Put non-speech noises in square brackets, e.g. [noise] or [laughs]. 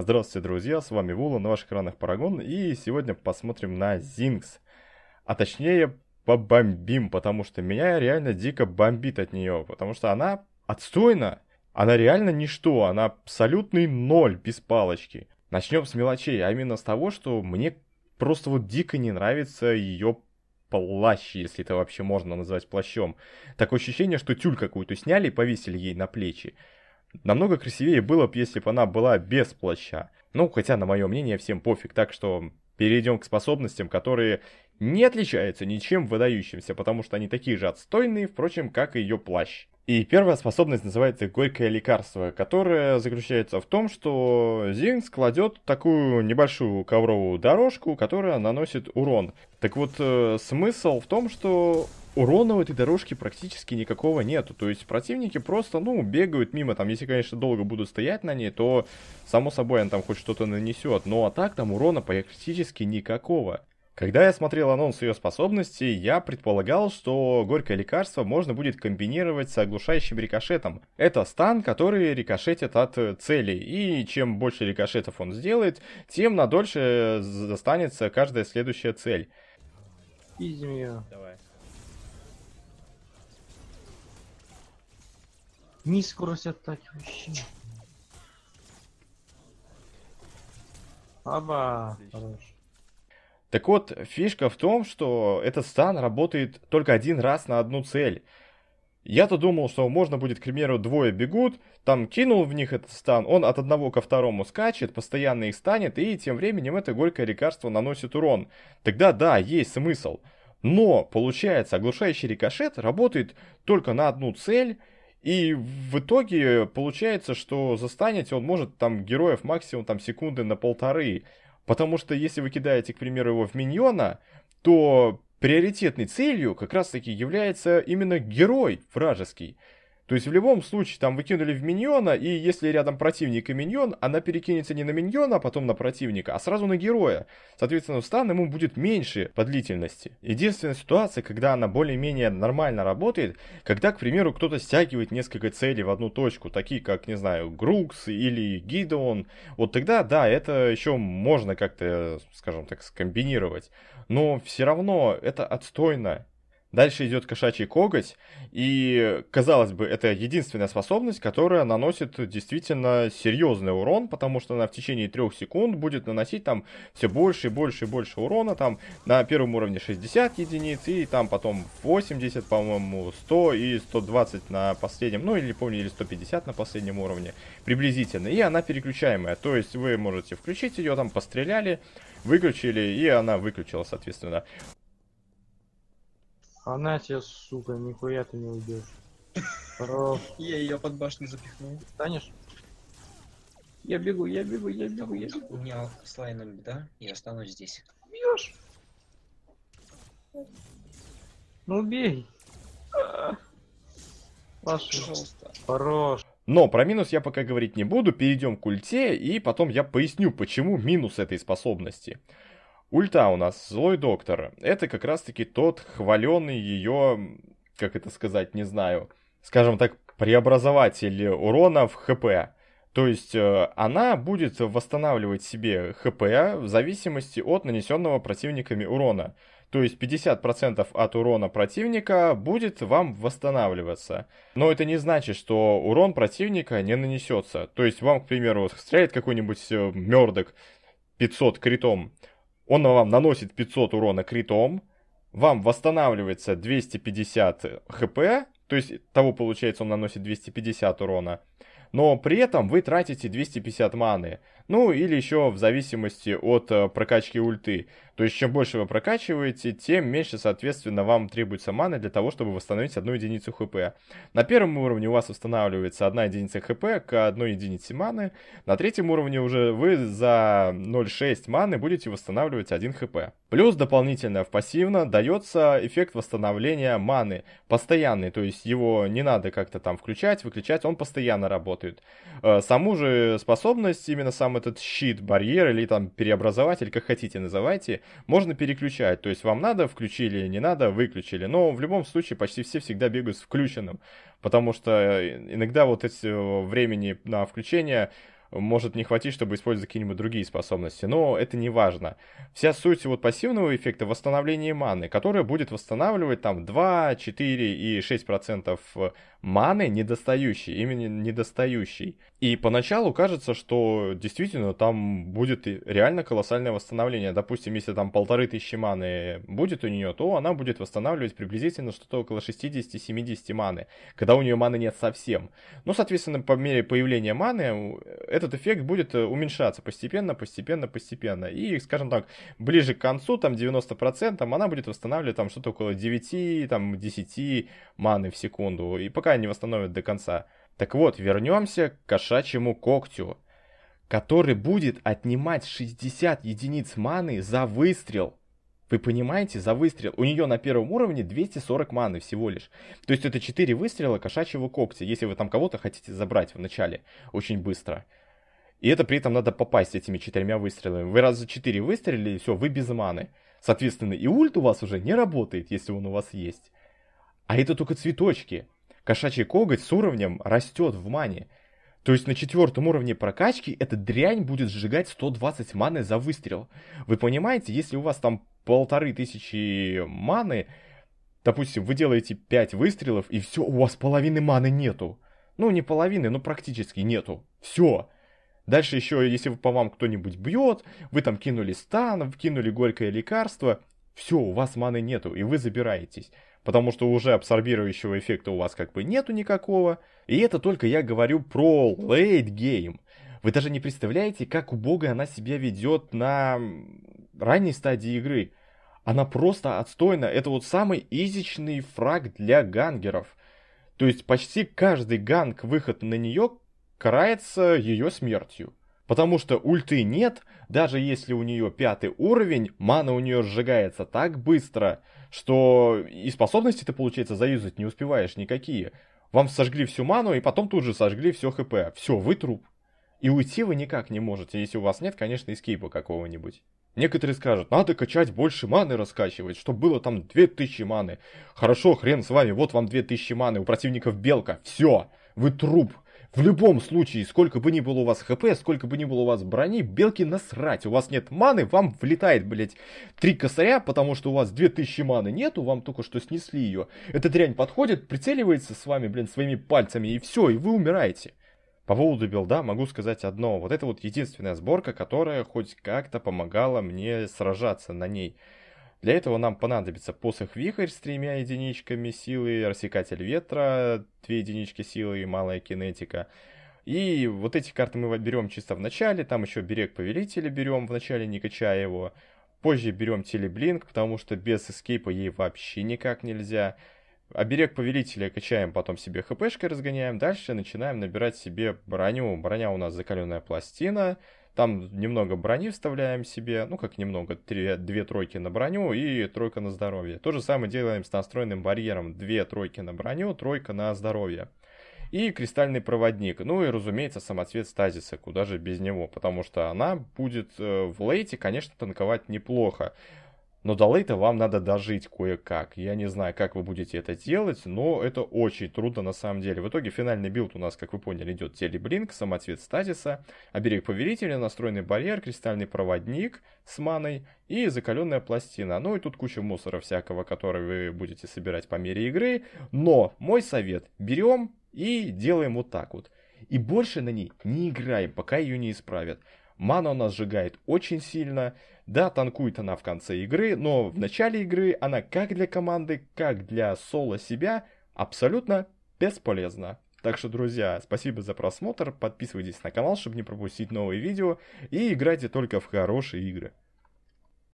Здравствуйте, друзья, с вами Вула, на ваших экранах Парагон, и сегодня посмотрим на Зинкс. А точнее, побомбим, потому что меня реально дико бомбит от нее, потому что она отстойна, она реально ничто, она абсолютный ноль без палочки. Начнем с мелочей, а именно с того, что мне просто вот дико не нравится ее плащ, если это вообще можно назвать плащом. Такое ощущение, что тюль какую-то сняли и повесили ей на плечи. Намного красивее было бы, если бы она была без плаща. Ну, хотя, на мое мнение, всем пофиг, так что перейдем к способностям, которые не отличаются ничем выдающимся, потому что они такие же отстойные, впрочем, как и ее плащ. И первая способность называется «Горькое лекарство», которое заключается в том, что Зинкс кладет такую небольшую ковровую дорожку, которая наносит урон. Так вот, э, смысл в том, что урона в этой дорожке практически никакого нету. То есть противники просто, ну, бегают мимо. Там, если, конечно, долго будут стоять на ней, то, само собой, он там хоть что-то нанесет. Но а так там урона практически никакого. Когда я смотрел анонс ее способностей, я предполагал, что горькое лекарство можно будет комбинировать с оглушающим рикошетом. Это стан, который рикошетит от цели, и чем больше рикошетов он сделает, тем надольше э, застанется каждая следующая цель. Изи меня. Давай. Не скорость атаки вообще. Оба, хорош. Так вот, фишка в том, что этот стан работает только один раз на одну цель. Я-то думал, что можно будет, к примеру, двое бегут, там кинул в них этот стан, он от одного ко второму скачет, постоянно их станет, и тем временем это горькое лекарство наносит урон. Тогда да, есть смысл. Но, получается, оглушающий рикошет работает только на одну цель, и в итоге получается, что застанете он может там героев максимум там секунды на полторы. Потому что если вы кидаете, к примеру, его в миньона, то приоритетной целью как раз-таки является именно герой вражеский. То есть в любом случае там выкинули в миньона, и если рядом противник и миньон, она перекинется не на миньона, а потом на противника, а сразу на героя. Соответственно, стан ему будет меньше по длительности. Единственная ситуация, когда она более-менее нормально работает, когда, к примеру, кто-то стягивает несколько целей в одну точку, такие как, не знаю, Грукс или Гидеон, вот тогда, да, это еще можно как-то, скажем так, скомбинировать. Но все равно это отстойно. Дальше идет кошачий коготь, и, казалось бы, это единственная способность, которая наносит действительно серьезный урон, потому что она в течение трех секунд будет наносить там все больше и больше и больше урона, там на первом уровне 60 единиц, и там потом 80, по-моему, 100 и 120 на последнем, ну или помню, или 150 на последнем уровне, приблизительно, и она переключаемая, то есть вы можете включить ее, там постреляли, выключили, и она выключила, соответственно, она а тебе, сука, нихуя ты не уйдешь. [laughs] Я ее под башню запихнул. Станешь? Я бегу, я бегу, я бегу, я бегу. У меня слайном беда, я останусь здесь. Бьешь? Ну бей. [laughs] Пожалуйста. Хорош. Но про минус я пока говорить не буду, перейдем к ульте, и потом я поясню, почему минус этой способности. Ульта у нас, злой доктор, это как раз-таки тот хваленый ее, как это сказать, не знаю, скажем так, преобразователь урона в ХП. То есть э, она будет восстанавливать себе ХП в зависимости от нанесенного противниками урона. То есть 50% от урона противника будет вам восстанавливаться. Но это не значит, что урон противника не нанесется. То есть вам, к примеру, стреляет какой-нибудь э, мердок 500 критом. Он вам наносит 500 урона критом, вам восстанавливается 250 хп, то есть того получается он наносит 250 урона, но при этом вы тратите 250 маны, ну или еще в зависимости от э, прокачки ульты. То есть, чем больше вы прокачиваете, тем меньше, соответственно, вам требуется маны для того, чтобы восстановить одну единицу хп. На первом уровне у вас устанавливается одна единица хп к одной единице маны. На третьем уровне уже вы за 0,6 маны будете восстанавливать 1 хп. Плюс дополнительно в пассивно дается эффект восстановления маны. Постоянный, то есть его не надо как-то там включать, выключать, он постоянно работает. Э, саму же способность, именно сам этот щит, барьер или там переобразователь, как хотите называйте, можно переключать. То есть вам надо, включили, не надо, выключили. Но в любом случае почти все всегда бегают с включенным. Потому что э, иногда вот эти э, времени на включение может не хватить, чтобы использовать какие-нибудь другие способности, но это не важно. Вся суть вот пассивного эффекта в маны, которое будет восстанавливать там 2, 4 и 6% маны недостающей, именно недостающий И поначалу кажется, что действительно там будет реально колоссальное восстановление. Допустим, если там полторы тысячи маны будет у нее, то она будет восстанавливать приблизительно что-то около 60-70 маны, когда у нее маны нет совсем. Ну, соответственно, по мере появления маны этот эффект будет э, уменьшаться постепенно, постепенно, постепенно. И, скажем так, ближе к концу, там 90%, она будет восстанавливать там что-то около 9-10 маны в секунду. И пока пока не восстановят до конца. Так вот, вернемся к кошачьему когтю, который будет отнимать 60 единиц маны за выстрел. Вы понимаете, за выстрел. У нее на первом уровне 240 маны всего лишь. То есть это 4 выстрела кошачьего когтя, если вы там кого-то хотите забрать в начале очень быстро. И это при этом надо попасть этими четырьмя выстрелами. Вы раз за 4 выстрелили, все, вы без маны. Соответственно, и ульт у вас уже не работает, если он у вас есть. А это только цветочки. Кошачий коготь с уровнем растет в мане. То есть на четвертом уровне прокачки эта дрянь будет сжигать 120 маны за выстрел. Вы понимаете, если у вас там полторы тысячи маны, допустим, вы делаете 5 выстрелов, и все, у вас половины маны нету. Ну, не половины, но практически нету. Все. Дальше еще, если по вам кто-нибудь бьет, вы там кинули стан, кинули горькое лекарство, все, у вас маны нету, и вы забираетесь потому что уже абсорбирующего эффекта у вас как бы нету никакого. И это только я говорю про late game. Вы даже не представляете, как убого она себя ведет на ранней стадии игры. Она просто отстойна. Это вот самый изичный фраг для гангеров. То есть почти каждый ганг выход на нее карается ее смертью. Потому что ульты нет, даже если у нее пятый уровень, мана у нее сжигается так быстро, что и способности ты, получается, заюзать не успеваешь никакие. Вам сожгли всю ману и потом тут же сожгли все хп. Все, вы труп. И уйти вы никак не можете, если у вас нет, конечно, эскейпа какого-нибудь. Некоторые скажут, надо качать больше маны раскачивать, чтобы было там 2000 маны. Хорошо, хрен с вами, вот вам 2000 маны, у противников белка, все, вы труп. В любом случае, сколько бы ни было у вас хп, сколько бы ни было у вас брони, белки насрать. У вас нет маны, вам влетает, блядь, три косаря, потому что у вас 2000 маны нету, вам только что снесли ее. Эта дрянь подходит, прицеливается с вами, блин, своими пальцами, и все, и вы умираете. По поводу билда могу сказать одно. Вот это вот единственная сборка, которая хоть как-то помогала мне сражаться на ней. Для этого нам понадобится посох вихрь с тремя единичками силы, рассекатель ветра, две единички силы и малая кинетика. И вот эти карты мы берем чисто в начале, там еще берег повелителя берем в начале, не качая его. Позже берем телеблинк, потому что без эскейпа ей вообще никак нельзя. Оберег а повелителя качаем, потом себе хпшкой разгоняем. Дальше начинаем набирать себе броню. Броня у нас закаленная пластина. Там немного брони вставляем себе, ну как немного, три, две тройки на броню и тройка на здоровье. То же самое делаем с настроенным барьером, две тройки на броню, тройка на здоровье. И кристальный проводник, ну и разумеется самоцвет стазиса, куда же без него, потому что она будет э, в лейте, конечно, танковать неплохо. Но до лейта вам надо дожить кое-как. Я не знаю, как вы будете это делать, но это очень трудно на самом деле. В итоге финальный билд у нас, как вы поняли, идет Телеблинк, самоцвет стазиса, оберег повелителя, настроенный барьер, кристальный проводник с маной и закаленная пластина. Ну и тут куча мусора всякого, который вы будете собирать по мере игры. Но мой совет, берем и делаем вот так вот. И больше на ней не играем, пока ее не исправят. Ману она сжигает очень сильно. Да, танкует она в конце игры, но в начале игры она как для команды, как для соло себя абсолютно бесполезна. Так что, друзья, спасибо за просмотр, подписывайтесь на канал, чтобы не пропустить новые видео, и играйте только в хорошие игры.